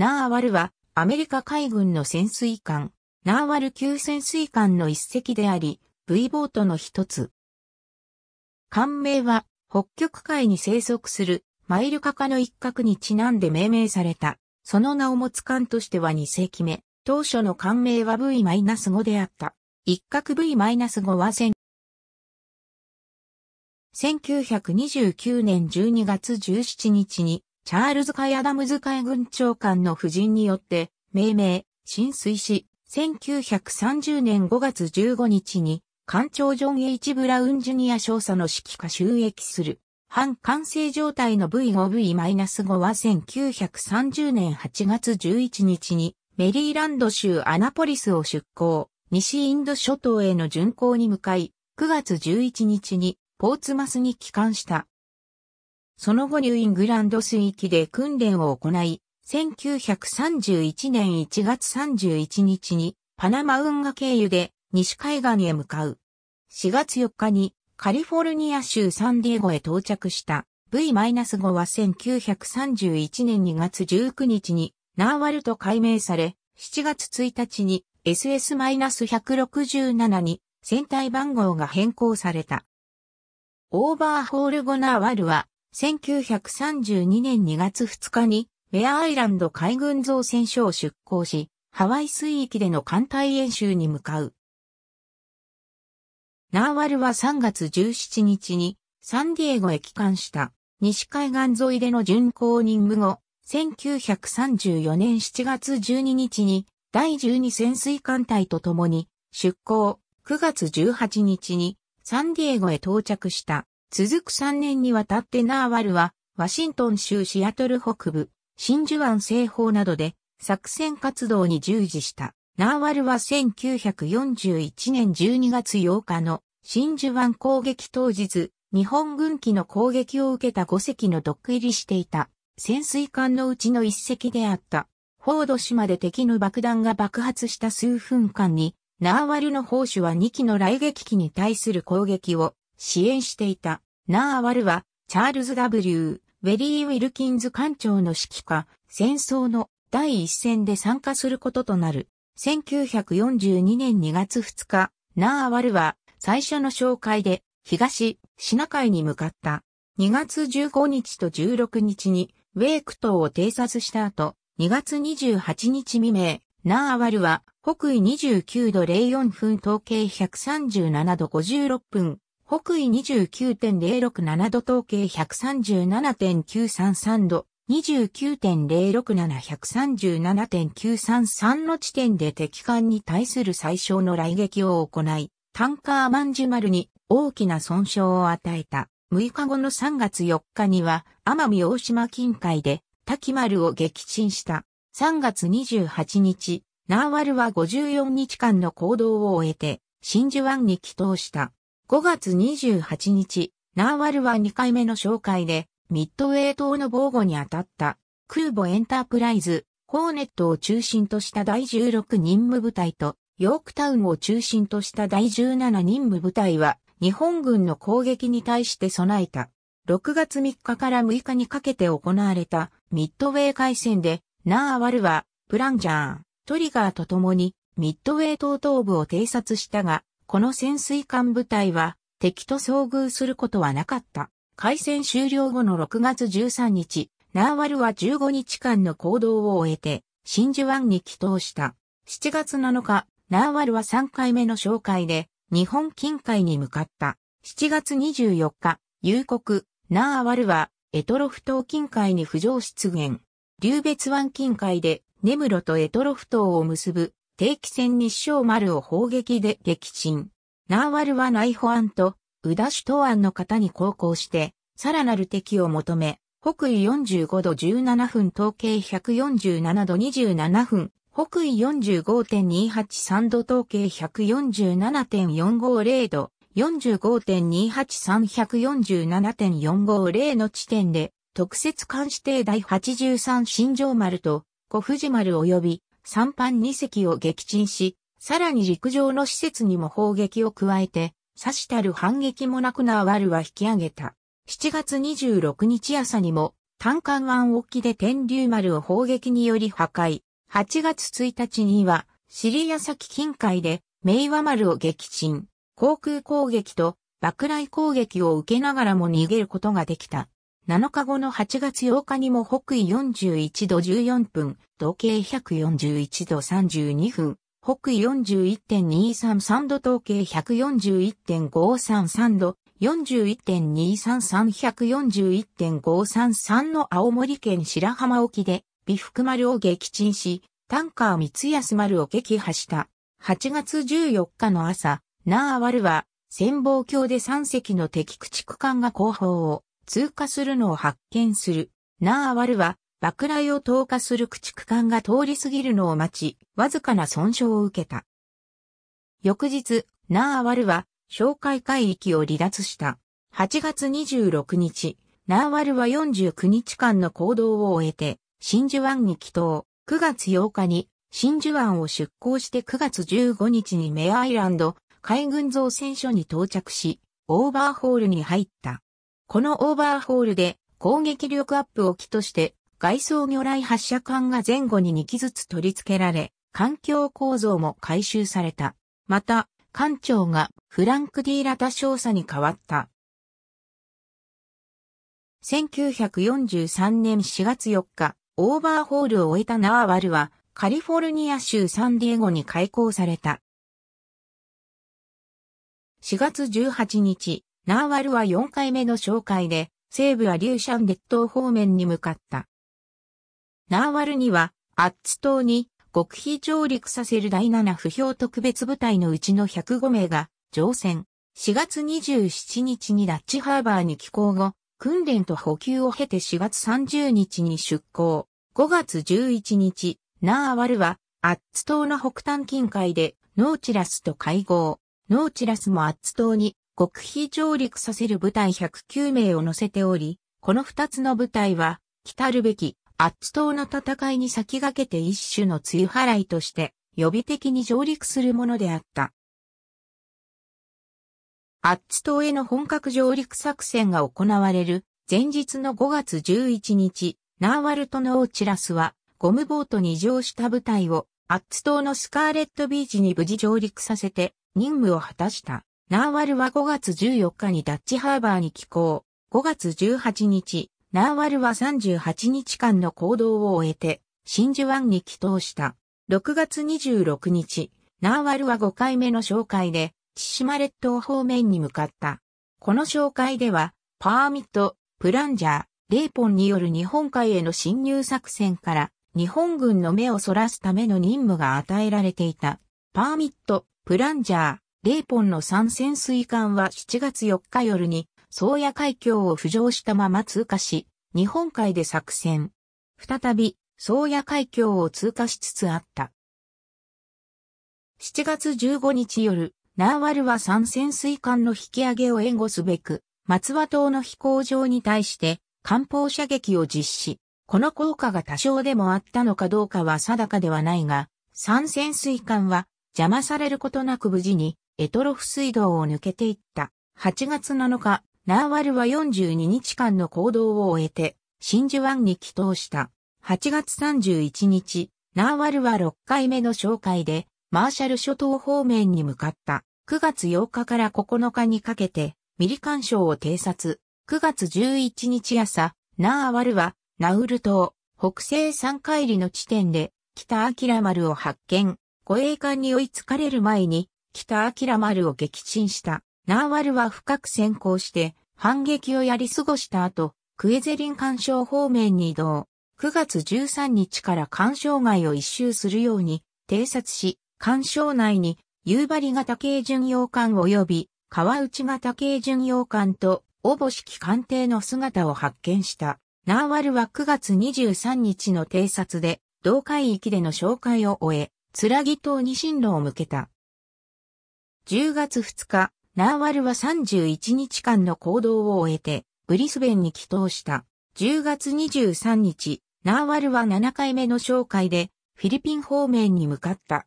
ナーワルは、アメリカ海軍の潜水艦、ナーワル級潜水艦の一隻であり、V ボートの一つ。艦名は、北極海に生息するマイルカ科の一角にちなんで命名された。その名を持つ艦としては2世紀目。当初の艦名は V-5 であった。一角 V-5 は1929年12月17日にチャールズ・カイ・アダムズ海軍長官の夫人によって、命名、浸水し、1930年5月15日に、艦長ジョン・ H・ ブラウン・ジュニア少佐の指揮下収益する。半完成状態の V5V-5 は1930年8月11日にメリーランド州アナポリスを出港、西インド諸島への巡航に向かい、9月11日にポーツマスに帰還した。その後ニューイングランド水域で訓練を行い、1931年1月31日にパナマ運河経由で西海岸へ向かう。4月4日にカリフォルニア州サンディエゴへ到着した V-5 は1931年2月19日にナーワルと改名され、7月1日に SS-167 に船体番号が変更された。オーバーホール後ナーワルは1932年2月2日に、ウェアアイランド海軍造船所を出港し、ハワイ水域での艦隊演習に向かう。ナーワルは3月17日にサンディエゴへ帰還した西海岸沿いでの巡航任務後、1934年7月12日に第12潜水艦隊と共に出港9月18日にサンディエゴへ到着した。続く3年にわたってナーワルは、ワシントン州シアトル北部、真珠湾西方などで作戦活動に従事した。ナーワルは1941年12月8日の真珠湾攻撃当日、日本軍機の攻撃を受けた5隻の毒入りしていた潜水艦のうちの1隻であった。フォード島で敵の爆弾が爆発した数分間に、ナーワルの砲手は2機の雷撃機に対する攻撃を支援していた。ナーワルは、チャールズ W. ウェリー・ウィルキンズ艦長の指揮下、戦争の第一戦で参加することとなる。1942年2月2日、ナーワルは最初の紹介で東シナ海に向かった。2月15日と16日にウェイク島を偵察した後、2月28日未明、ナーワルは北緯29度04分統計137度56分、北緯29.067度統計137.933度、29.067137.933の地点で敵艦に対する最小の雷撃を行い、タンカーマンジュマルに大きな損傷を与えた。6日後の3月4日には、奄美大島近海で滝丸を撃沈した。3月28日、ナーワルは54日間の行動を終えて、真珠湾に帰投した。5月28日、ナーワルは2回目の紹介で、ミッドウェー島の防護に当たった、空母エンタープライズ、ホーネットを中心とした第16任務部隊と、ヨークタウンを中心とした第17任務部隊は、日本軍の攻撃に対して備えた。6月3日から6日にかけて行われたミッドウェー海戦で、ナーワルは、プランジャートリガーと共に、ミッドウェー島東部を偵察したが、この潜水艦部隊は敵と遭遇することはなかった。海戦終了後の6月13日、ナーワルは15日間の行動を終えて、真珠湾に帰投した。7月7日、ナーワルは3回目の紹介で、日本近海に向かった。7月24日、夕刻、ナーワルは、エトロフ島近海に浮上出現。流別湾近海で、根室とエトロフ島を結ぶ定期戦日照丸を砲撃で撃沈。ナーワルは内保安と宇田首都安の方に航行して、さらなる敵を求め、北緯45度17分統計147度27分、北緯45.283度統計147.450度、45.283147.450の地点で、特設監視艇第83新城丸と、小藤丸及び三班二隻を撃沈し、さらに陸上の施設にも砲撃を加えて、刺したる反撃もなくナーワルは引き上げた。7月26日朝にも、単艦湾沖で天竜丸を砲撃により破壊。8月1日には、シリア先近海で、明和丸を撃沈。航空攻撃と、爆雷攻撃を受けながらも逃げることができた。7日後の8月8日にも北緯41度14分、東計141度32分、北緯41.233度東経141.533度、41.233141.533の青森県白浜沖で、美福丸を撃沈し、タンカー三安丸を撃破した。8月14日の朝、ナーワルは、戦望鏡で3隻の敵駆逐艦が後方を通過するのを発見する。ナーワルは、爆雷を投下する駆逐艦が通り過ぎるのを待ち、わずかな損傷を受けた。翌日、ナーワルは、哨戒海域を離脱した。8月26日、ナーワルは49日間の行動を終えて、真珠湾に帰島。9月8日に、真珠湾を出港して9月15日にメアイランド海軍造船所に到着し、オーバーホールに入った。このオーバーホールで攻撃力アップを機として外装魚雷発射管が前後に2機ずつ取り付けられ、環境構造も回収された。また、艦長がフランク・ディーラタ少佐に変わった。1943年4月4日、オーバーホールを終えたナーワルは、カリフォルニア州サンディエゴに開港された。4月18日、ナーワルは4回目の紹介で、西部アリューシャン列島方面に向かった。ナーワルには、アッツ島に極秘上陸させる第7不評特別部隊のうちの105名が乗船。4月27日にラッチハーバーに寄港後、訓練と補給を経て4月30日に出港。5月11日、ナーワルは、アッツ島の北端近海で、ノーチラスと会合。ノーチラスもアッツ島に極秘上陸させる部隊109名を乗せており、この二つの部隊は、来るべき、アッツ島の戦いに先駆けて一種の梅雨払いとして、予備的に上陸するものであった。アッツ島への本格上陸作戦が行われる前日の5月11日、ナーワルトのオーチラスはゴムボートに乗した部隊をアッツ島のスカーレットビーチに無事上陸させて任務を果たした。ナーワルは5月14日にダッチハーバーに寄港。5月18日、ナーワルは38日間の行動を終えて、真珠湾に帰島した。6月26日、ナーワルは5回目の紹介で、千島列島方面に向かった。この紹介では、パーミット、プランジャー、レーポンによる日本海への侵入作戦から、日本軍の目をそらすための任務が与えられていた。パーミット、プランジャー、レイポンの三潜水艦は7月4日夜に、宗谷海峡を浮上したまま通過し、日本海で作戦。再び、宗谷海峡を通過しつつあった。7月15日夜、ナーワルは三潜水艦の引き上げを援護すべく、松和島の飛行場に対して、艦砲射撃を実施。この効果が多少でもあったのかどうかは定かではないが、三潜水艦は邪魔されることなく無事にエトロフ水道を抜けていった。8月7日、ナーワルは42日間の行動を終えて、真珠湾に帰島した。8月31日、ナーワルは6回目の紹介で、マーシャル諸島方面に向かった。9月8日から9日にかけて、ミリカン礁を偵察。9月11日朝、ナーワルは、ナウル島、北西三海里の地点で、北アキラ丸を発見。護衛艦に追いつかれる前に、北明丸を撃沈した。ナーワルは深く先行して、反撃をやり過ごした後、クエゼリン干渉方面に移動。9月13日から干渉外を一周するように、偵察し、干渉内に、夕張型軽巡洋艦及び、川内型軽巡洋艦と、おぼしき艦艇の姿を発見した。ナーワルは9月23日の偵察で、同海域での紹介を終え、つらぎ島に進路を向けた。10月2日、ナーワルは31日間の行動を終えて、ブリスベンに帰投した。10月23日、ナーワルは7回目の紹介で、フィリピン方面に向かった。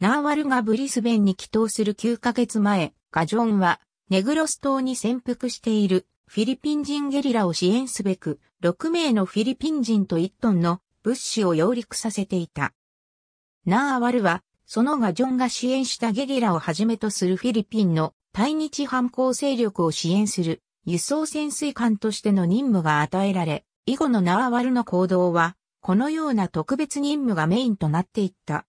ナーワルがブリスベンに帰投する9ヶ月前、ガジョンは、ネグロス島に潜伏しているフィリピン人ゲリラを支援すべく、6名のフィリピン人と1トンの物資を揚陸させていた。ナーワルはそのガジョンが支援したゲリラをはじめとするフィリピンの対日反抗勢力を支援する輸送潜水艦としての任務が与えられ、以後のナワワルの行動は、このような特別任務がメインとなっていった。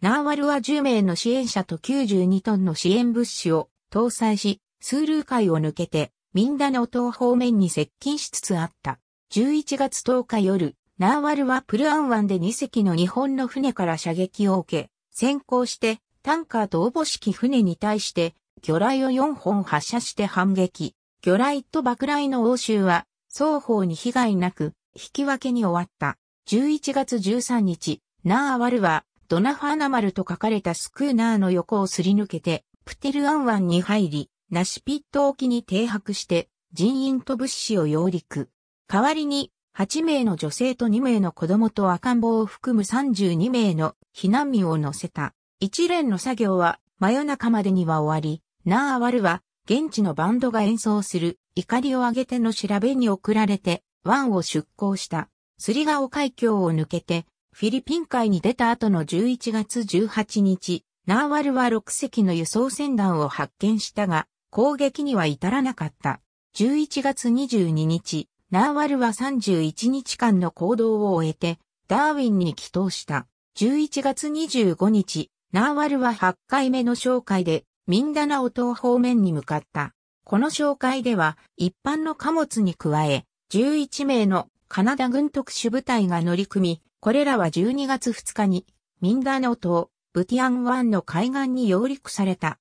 ナワルは10名の支援者と92トンの支援物資を搭載し、スールー海を抜けてミンダナオ島方面に接近しつつあった。11月10日夜、ナーワルはプルアン湾で2隻の日本の船から射撃を受け、先行してタンカーとおぼしき船に対して魚雷を4本発射して反撃。魚雷と爆雷の応酬は双方に被害なく引き分けに終わった。11月13日、ナーワルはドナファーナマルと書かれたスクーナーの横をすり抜けて、プテルアン湾に入り、ナシピット沖に停泊して人員と物資を揚陸。代わりに8名の女性と2名の子供と赤ん坊を含む32名の避難民を乗せた。一連の作業は真夜中までには終わり、ナーアワルは現地のバンドが演奏する怒りを上げての調べに送られて湾を出港した。スリガオ海峡を抜けてフィリピン海に出た後の11月18日、ナーワルは6隻の輸送船団を発見したが、攻撃には至らなかった。11月22日、ナーワルは31日間の行動を終えて、ダーウィンに帰投した。11月25日、ナーワルは8回目の紹介で、ミンダナオ島方面に向かった。この紹介では、一般の貨物に加え、11名のカナダ軍特殊部隊が乗り組み、これらは12月2日に、ミンダナオ島、ブティアン湾の海岸に揚陸された。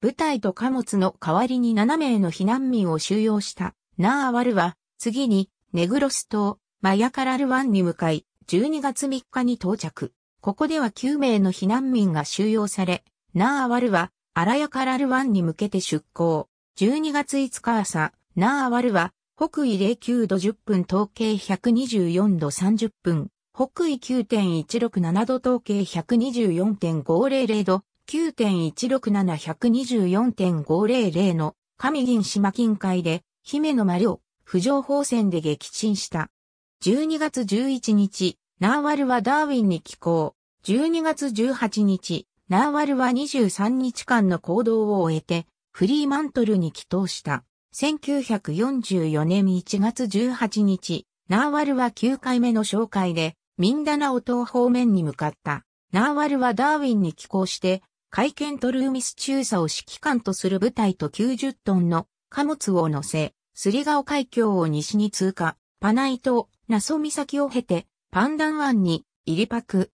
部隊と貨物の代わりに7名の避難民を収容した。ナーワルは次に、ネグロス島、マヤカラル湾に向かい、12月3日に到着。ここでは9名の避難民が収容され、ナーアワルは、アラヤカラル湾に向けて出港。12月5日朝、ナーアワルは、北緯09度10分統計124度30分、北緯9.167度統計124.500度、9.167124.500の神銀島近海で、姫の丸を浮上方戦で撃沈した。12月11日、ナーワルはダーウィンに寄港。12月18日、ナーワルは23日間の行動を終えて、フリーマントルに帰投した。1944年1月18日、ナーワルは9回目の紹介で、ミンダナオ島方面に向かった。ナーワルはダーウィンに寄港して、海剣トルーミス中佐を指揮官とする部隊と90トンの貨物を乗せ、スリガオ海峡を西に通過、パナイ島、ナソ岬を経て、パンダン湾に、イリパク。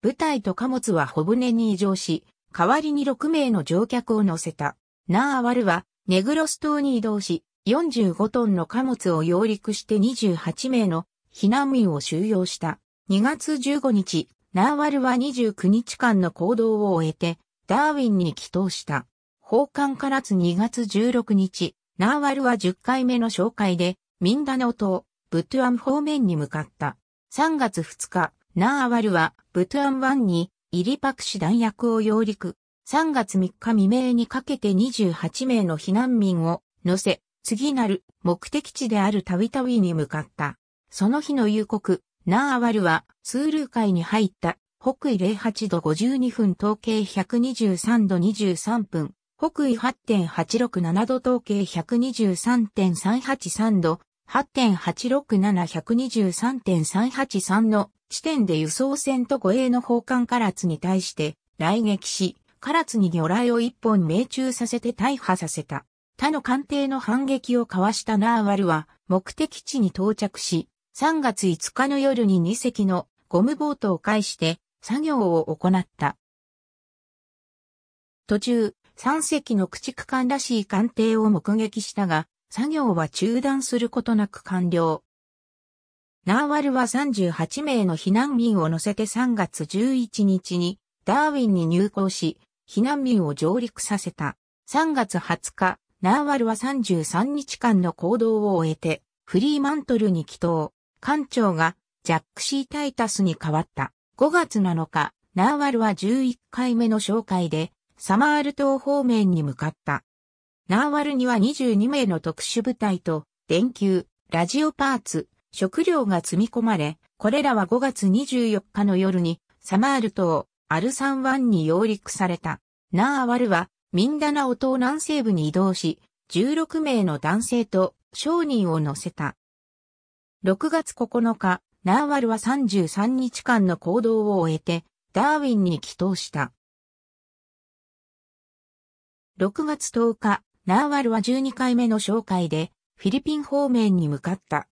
部隊と貨物は小船に移乗し、代わりに6名の乗客を乗せた。ナーアワルは、ネグロス島に移動し、45トンの貨物を揚陸して28名の避難民を収容した。2月15日、ナーワルは29日間の行動を終えて、ダーウィンに帰投した。奉還から2月16日、ナーワルは10回目の紹介で、ミンダナオ島、ブトゥアン方面に向かった。3月2日、ナーワルは、ブトゥアン湾に、イリパクシ弾薬を揚陸。3月3日未明にかけて28名の避難民を乗せ、次なる目的地であるタウィタウィに向かった。その日の夕刻、ナーワルはツールー海に入った北緯08度52分統計123度23分北緯8.867度統計123.383度、8.867123.383の地点で輸送船と護衛の砲艦唐津に対して来撃し、唐津に魚雷を一本命中させて大破させた。他の艦艇の反撃をかわしたナーワルは目的地に到着し、3月5日の夜に2隻のゴムボートを介して作業を行った。途中、三隻の駆逐艦らしい艦艇を目撃したが、作業は中断することなく完了。ナーワルは38名の避難民を乗せて3月11日にダーウィンに入港し、避難民を上陸させた。3月20日、ナーワルは33日間の行動を終えて、フリーマントルに帰島。艦長がジャック・シー・タイタスに変わった。5月7日、ナーワルは11回目の紹介で、サマール島方面に向かった。ナーワルには22名の特殊部隊と、電球、ラジオパーツ、食料が積み込まれ、これらは5月24日の夜に、サマール島、アルサン湾に揚陸された。ナーワルは、ミンダナオ島南西部に移動し、16名の男性と商人を乗せた。6月9日、ナーワルは33日間の行動を終えて、ダーウィンに帰投した。6月10日、ナーワルは12回目の紹介で、フィリピン方面に向かった。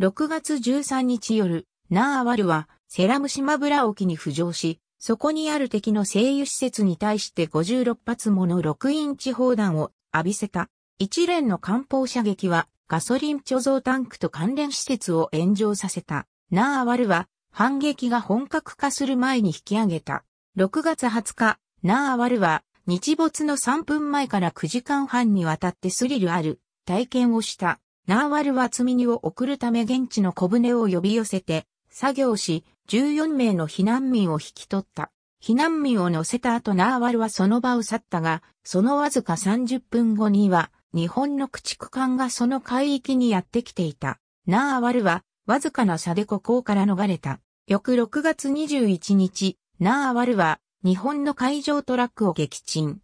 6月13日夜、ナーワルは、セラム島村沖に浮上し、そこにある敵の製油施設に対して56発もの6インチ砲弾を浴びせた。一連の艦砲射撃は、ガソリン貯蔵タンクと関連施設を炎上させた。ナーワルは、反撃が本格化する前に引き上げた。6月20日、ナーワルは、日没の3分前から9時間半にわたってスリルある体験をした。ナーワルは積み荷を送るため現地の小舟を呼び寄せて作業し、14名の避難民を引き取った。避難民を乗せた後ナーワルはその場を去ったが、そのわずか30分後には、日本の駆逐艦がその海域にやってきていた。ナーワルは、わずかな差でここから逃れた。翌6月21日、ナーワルは、日本の海上トラックを撃沈。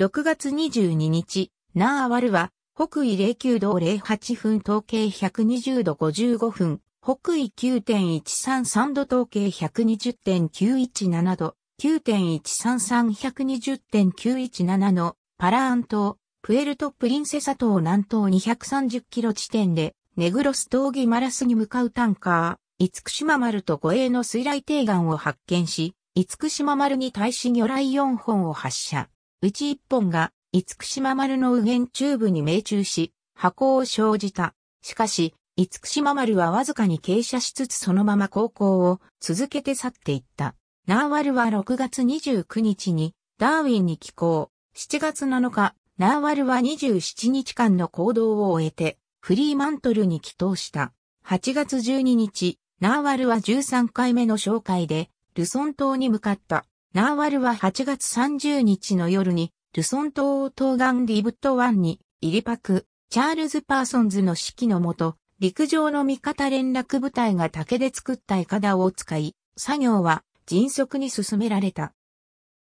6月22日、ナーワルは、北緯09度08分統計120度55分、北緯9.133度統計120.917度、9.133120.917のパラアン島、プエルトプリンセサ島南東230キロ地点で、ネグロスギマラスに向かうタンカ五福島丸と護衛の水雷艇眼を発見し、五福島丸に対し魚雷4本を発射。うち1本が、五福島丸の右舷中部に命中し、破口を生じた。しかし、五福島丸はわずかに傾斜しつつそのまま航行を続けて去っていった。ナーワルは6月29日にダーウィンに寄港。7月7日、ナーワルは27日間の行動を終えてフリーマントルに帰投した。8月12日、ナーワルは13回目の紹介で、ルソン島に向かった。ナーワルは8月30日の夜に、ルソン島を東岸リブット湾に、イリパク、チャールズ・パーソンズの指揮のもと、陸上の味方連絡部隊が竹で作ったイカダを使い、作業は迅速に進められた。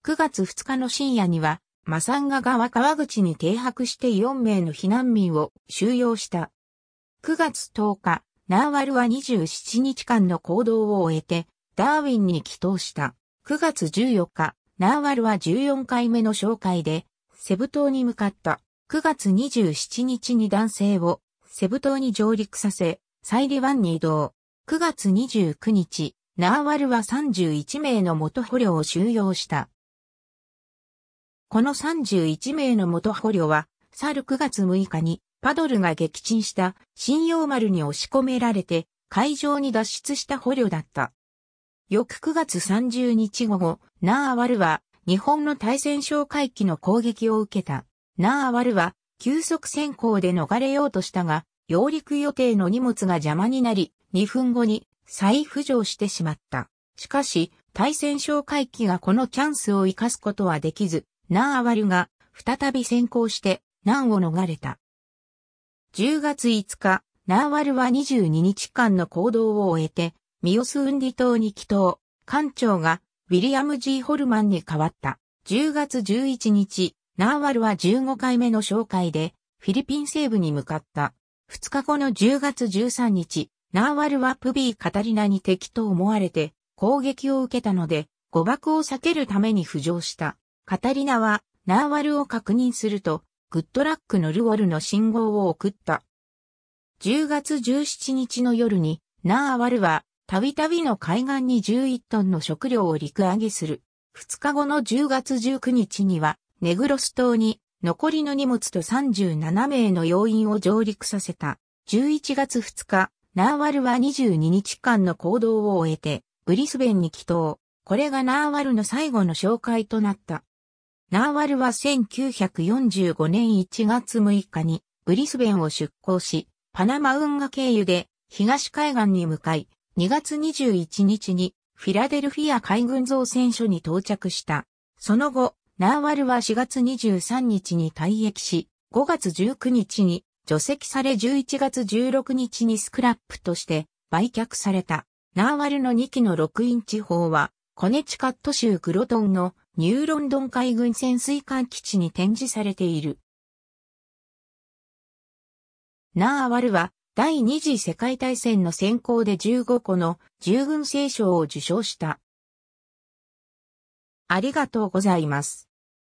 9月2日の深夜には、マサンガ川川口に停泊して4名の避難民を収容した。9月10日、ナーワルは27日間の行動を終えて、ダーウィンに帰投した。9月14日、ナーワルは14回目の紹介で、セブ島に向かった。9月27日に男性をセブ島に上陸させ、サイリ湾に移動。9月29日、ナーワルは31名の元捕虜を収容した。この31名の元捕虜は、去る9月6日にパドルが撃沈した新洋丸に押し込められて海上に脱出した捕虜だった。翌9月30日午後、ナーアワルは日本の対戦哨戒機の攻撃を受けた。ナーアワルは急速先行で逃れようとしたが、揚陸予定の荷物が邪魔になり、2分後に再浮上してしまった。しかし、対戦哨戒機がこのチャンスを生かすことはできず、ナーアワルが再び先行して難を逃れた。10月5日、ナーワルは22日間の行動を終えて、ミオスウンディ島に帰島、艦長がウィリアム・ G・ ホルマンに変わった。10月11日、ナーワルは15回目の紹介で、フィリピン西部に向かった。2日後の10月13日、ナーワルはプビー・カタリナに敵と思われて、攻撃を受けたので、誤爆を避けるために浮上した。カタリナは、ナーワルを確認すると、グッドラックのルウォルの信号を送った。10月17日の夜に、ナーワルは、たびたびの海岸に11トンの食料を陸揚げする。2日後の10月19日には、ネグロス島に残りの荷物と37名の要員を上陸させた。11月2日、ナーワルは22日間の行動を終えて、ブリスベンに帰島。これがナーワルの最後の紹介となった。ナーワルは1945年1月6日にブリスベンを出港し、パナマ運河経由で東海岸に向かい、2月21日にフィラデルフィア海軍造船所に到着した。その後、ナーワルは4月23日に退役し、5月19日に除籍され11月16日にスクラップとして売却された。ナーワルの2機の6インチ砲は、コネチカット州グロトンのニューロンドン海軍潜水艦基地に展示されている。ナーワルは第二次世界大戦の選考で15個の従軍聖賞を受賞した。ありがとうございます。